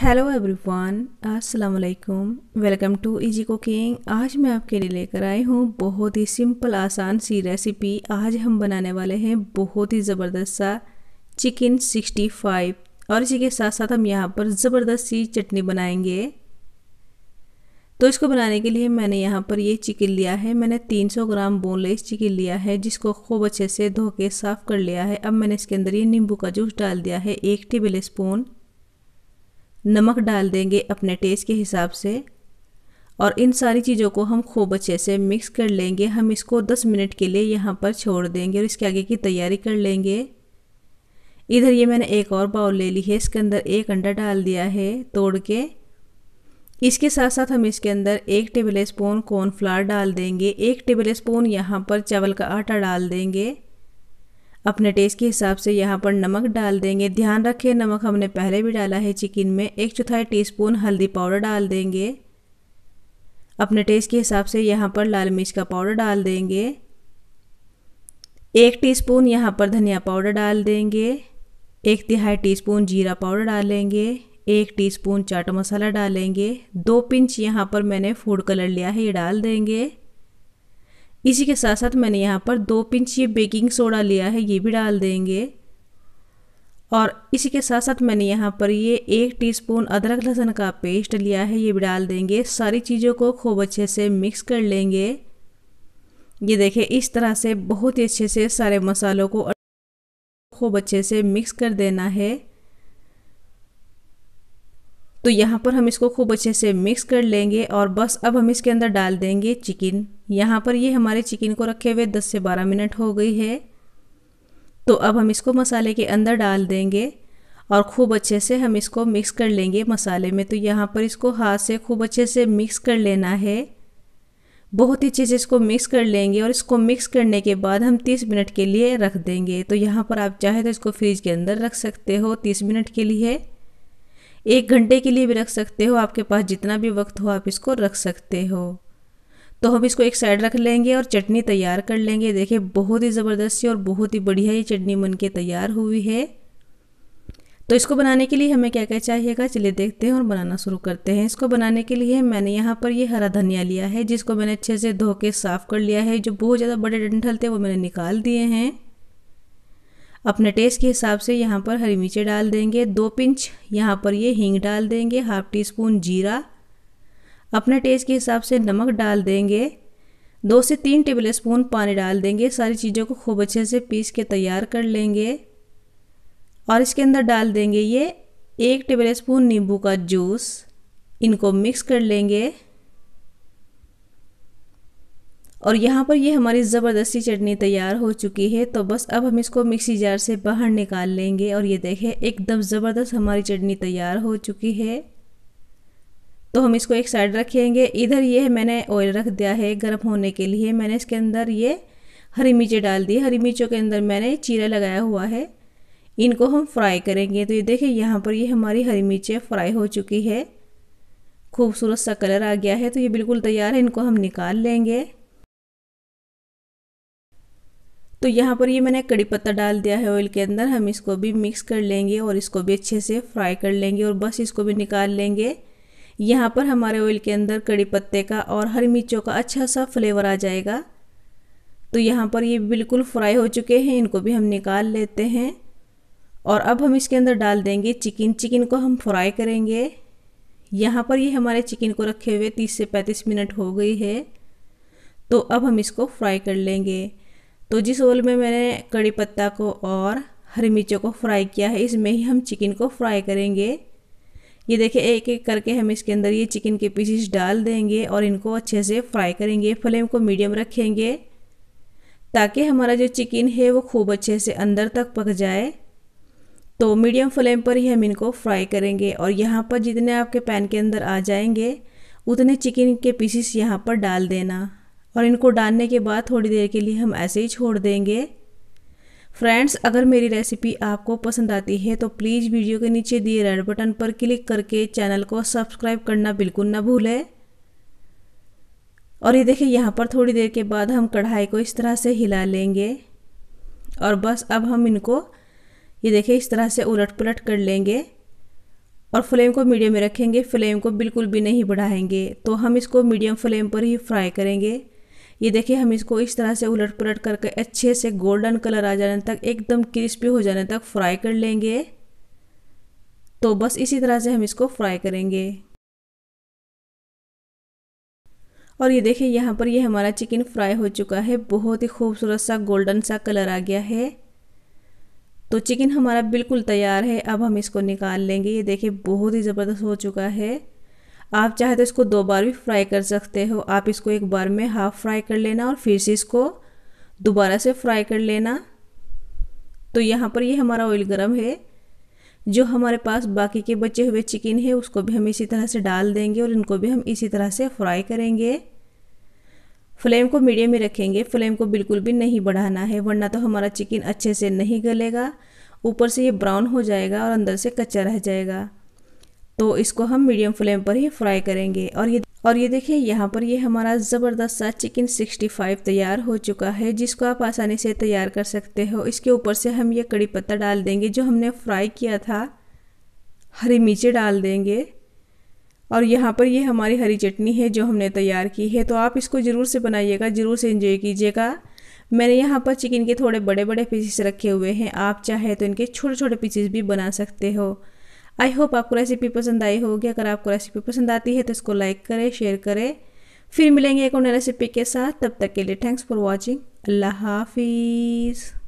hello everyone अस्सलाम वालेकुम welcome to easy cooking आज मैं आपके लिए लेकर आई हूँ बहुत ही सिंपल आसान सी रेसिपी आज हम बनाने वाले हैं बहुत ही ज़बरदस्त सा चिकन 65 और इसी के साथ साथ हम यहाँ पर ज़बरदस्त सी चटनी बनाएंगे तो इसको बनाने के लिए मैंने यहाँ पर ये चिकन लिया है मैंने 300 ग्राम बोनलेस चिकन लिया है जिसको खूब अच्छे से धो के साफ़ कर लिया है अब मैंने इसके अंदर ये नींबू का जूस डाल दिया है एक टेबल स्पून नमक डाल देंगे अपने टेस्ट के हिसाब से और इन सारी चीज़ों को हम खूब अच्छे से मिक्स कर लेंगे हम इसको 10 मिनट के लिए यहाँ पर छोड़ देंगे और इसके आगे की तैयारी कर लेंगे इधर ये मैंने एक और बाउल ले ली है इसके अंदर एक अंडा डाल दिया है तोड़ के इसके साथ साथ हम इसके अंदर एक टेबल स्पून कॉर्नफ्लावर डाल देंगे एक टेबल स्पून यहाँ पर चावल का आटा डाल देंगे अपने टेस्ट के हिसाब से यहाँ पर नमक डाल देंगे ध्यान रखें नमक हमने पहले भी डाला है चिकन में एक चौथाई टीस्पून हल्दी पाउडर डाल देंगे अपने टेस्ट के हिसाब से यहाँ पर लाल मिर्च का पाउडर डाल देंगे एक टीस्पून यहाँ पर धनिया पाउडर डाल देंगे एक तिहाई टीस्पून जीरा पाउडर डालेंगे एक टीस्पून चाट मसाला डालेंगे दो पिंच यहाँ पर मैंने फूड कलर लिया है ये डाल देंगे इसी के साथ साथ मैंने यहाँ पर दो पिंच ये बेकिंग सोडा लिया है ये भी डाल देंगे और इसी के साथ साथ मैंने यहाँ पर ये एक टीस्पून अदरक लहसुन का पेस्ट लिया है ये भी डाल देंगे सारी चीज़ों को खूब अच्छे से मिक्स कर लेंगे ये देखिए इस तरह से बहुत ही अच्छे से सारे मसालों को खूब अच्छे से मिक्स कर देना है तो यहाँ पर हम इसको खूब अच्छे से मिक्स कर लेंगे और बस अब हम इसके अंदर डाल देंगे चिकन यहाँ पर ये हमारे चिकन को रखे हुए 10 से 12 मिनट हो गई है तो अब हम इसको मसाले के अंदर डाल देंगे और खूब अच्छे से हम इसको मिक्स कर लेंगे मसाले में तो यहाँ पर इसको हाथ से खूब अच्छे से मिक्स कर लेना है बहुत ही अच्छे से इसको मिक्स कर लेंगे और इसको मिक्स करने के बाद हम 30 मिनट के लिए रख देंगे तो यहाँ पर आप चाहे तो इसको फ्रिज के अंदर रख सकते हो 30 मिनट के लिए एक घंटे के लिए भी रख सकते हो आपके पास जितना भी वक्त हो आप इसको रख सकते हो तो हम इसको एक साइड रख लेंगे और चटनी तैयार कर लेंगे देखिए बहुत ही ज़बरदस्त सी और बहुत ही बढ़िया ये चटनी बन के तैयार हुई है तो इसको बनाने के लिए हमें क्या क्या चाहिएगा चलिए देखते हैं और बनाना शुरू करते हैं इसको बनाने के लिए मैंने यहाँ पर ये हरा धनिया लिया है जिसको मैंने अच्छे से धो के साफ़ कर लिया है जो बहुत ज़्यादा बड़े डंठल थे वो मैंने निकाल दिए हैं अपने टेस्ट के हिसाब से यहाँ पर हरी मिर्ची डाल देंगे दो पिंच यहाँ पर ये हींग डाल देंगे हाफ टी स्पून जीरा अपने टेस्ट के हिसाब से नमक डाल देंगे दो से तीन टेबल स्पून पानी डाल देंगे सारी चीज़ों को खूब अच्छे से पीस के तैयार कर लेंगे और इसके अंदर डाल देंगे ये एक टेबल स्पून नींबू का जूस इनको मिक्स कर लेंगे और यहाँ पर ये हमारी ज़बरदस्ती चटनी तैयार हो चुकी है तो बस अब हम इसको मिक्सी जार से बाहर निकाल लेंगे और ये देखें एकदम ज़बरदस्त हमारी चटनी तैयार हो चुकी है तो हम इसको एक साइड रखेंगे इधर ये मैंने ऑयल रख दिया है गर्म होने के लिए मैंने इसके अंदर ये हरी मिर्चें डाल दी हरी मिर्चों के अंदर मैंने चीरा लगाया हुआ है इनको हम फ्राई करेंगे तो ये देखिए यहाँ पर ये हमारी हरी मिर्चें फ्राई हो चुकी है खूबसूरत सा कलर आ गया है तो ये बिल्कुल तैयार है इनको हम निकाल लेंगे तो यहाँ पर ये मैंने कड़ी पत्ता डाल दिया है ऑयल के अंदर हम इसको भी मिक्स कर लेंगे और इसको भी अच्छे से फ्राई कर लेंगे और बस इसको भी निकाल लेंगे यहाँ पर हमारे ऑयल के अंदर कड़ी पत्ते का और हरी मिर्चों का अच्छा सा फ्लेवर आ जाएगा तो यहाँ पर ये बिल्कुल फ्राई हो चुके हैं इनको भी हम निकाल लेते हैं और अब हम इसके अंदर डाल देंगे चिकन चिकन को हम फ्राई करेंगे यहाँ पर ये हमारे चिकन को रखे हुए 30 से 35 मिनट हो गई है तो अब हम इसको फ्राई कर लेंगे तो जिस ओल में मैंने कड़ी पत्ता को और हरी मिर्चों को फ्राई किया है इसमें ही हम चिकन को फ्राई करेंगे ये देखिए एक एक करके हम इसके अंदर ये चिकन के पीसेस डाल देंगे और इनको अच्छे से फ्राई करेंगे फ्लेम को मीडियम रखेंगे ताकि हमारा जो चिकन है वो खूब अच्छे से अंदर तक पक जाए तो मीडियम फ्लेम पर ही हम इनको फ्राई करेंगे और यहाँ पर जितने आपके पैन के अंदर आ जाएंगे उतने चिकन के पीसेस यहाँ पर डाल देना और इनको डालने के बाद थोड़ी देर के लिए हम ऐसे ही छोड़ देंगे फ्रेंड्स अगर मेरी रेसिपी आपको पसंद आती है तो प्लीज़ वीडियो के नीचे दिए रेड बटन पर क्लिक करके चैनल को सब्सक्राइब करना बिल्कुल ना भूलें और ये देखिए यहाँ पर थोड़ी देर के बाद हम कढ़ाई को इस तरह से हिला लेंगे और बस अब हम इनको ये देखिए इस तरह से उलट पलट कर लेंगे और फ्लेम को मीडियम में रखेंगे फ्लेम को बिल्कुल भी नहीं बढ़ाएंगे तो हम इसको मीडियम फ्लेम पर ही फ्राई करेंगे ये देखिए हम इसको इस तरह से उलट पुलट करके अच्छे से गोल्डन कलर आ जाने तक एकदम क्रिस्पी हो जाने तक फ्राई कर लेंगे तो बस इसी तरह से हम इसको फ्राई करेंगे और ये देखिए यहाँ पर ये हमारा चिकन फ्राई हो चुका है बहुत ही खूबसूरत सा गोल्डन सा कलर आ गया है तो चिकन हमारा बिल्कुल तैयार है अब हम इसको निकाल लेंगे ये देखिए बहुत ही ज़बरदस्त हो चुका है आप चाहे तो इसको दो बार भी फ्राई कर सकते हो आप इसको एक बार में हाफ़ फ्राई कर लेना और फिर से इसको दोबारा से फ्राई कर लेना तो यहाँ पर ये हमारा ऑयल गर्म है जो हमारे पास बाकी के बचे हुए चिकन है उसको भी हम इसी तरह से डाल देंगे और इनको भी हम इसी तरह से फ्राई करेंगे फ्लेम को मीडियम में रखेंगे फ्लेम को बिल्कुल भी नहीं बढ़ाना है वरना तो हमारा चिकन अच्छे से नहीं गलेगा ऊपर से ये ब्राउन हो जाएगा और अंदर से कच्चा रह जाएगा तो इसको हम मीडियम फ्लेम पर ही फ्राई करेंगे और ये और ये देखिए यहाँ पर ये हमारा ज़बरदस्त सा चिकन 65 तैयार हो चुका है जिसको आप आसानी से तैयार कर सकते हो इसके ऊपर से हम ये कड़ी पत्ता डाल देंगे जो हमने फ्राई किया था हरी मिर्ची डाल देंगे और यहाँ पर ये हमारी हरी चटनी है जो हमने तैयार की है तो आप इसको ज़रूर से बनाइएगा ज़रूर से इंजॉय कीजिएगा मैंने यहाँ पर चिकन के थोड़े बड़े बड़े पीसेस रखे हुए हैं आप चाहे तो इनके छोटे छोटे पीसेस भी बना सकते हो आई होप आपको रेसिपी पसंद आई होगी अगर आपको रेसिपी पसंद आती है तो इसको लाइक करें शेयर करें फिर मिलेंगे एक और नई रेसिपी के साथ तब तक के लिए थैंक्स फॉर वॉचिंग अल्लाह हाफिज़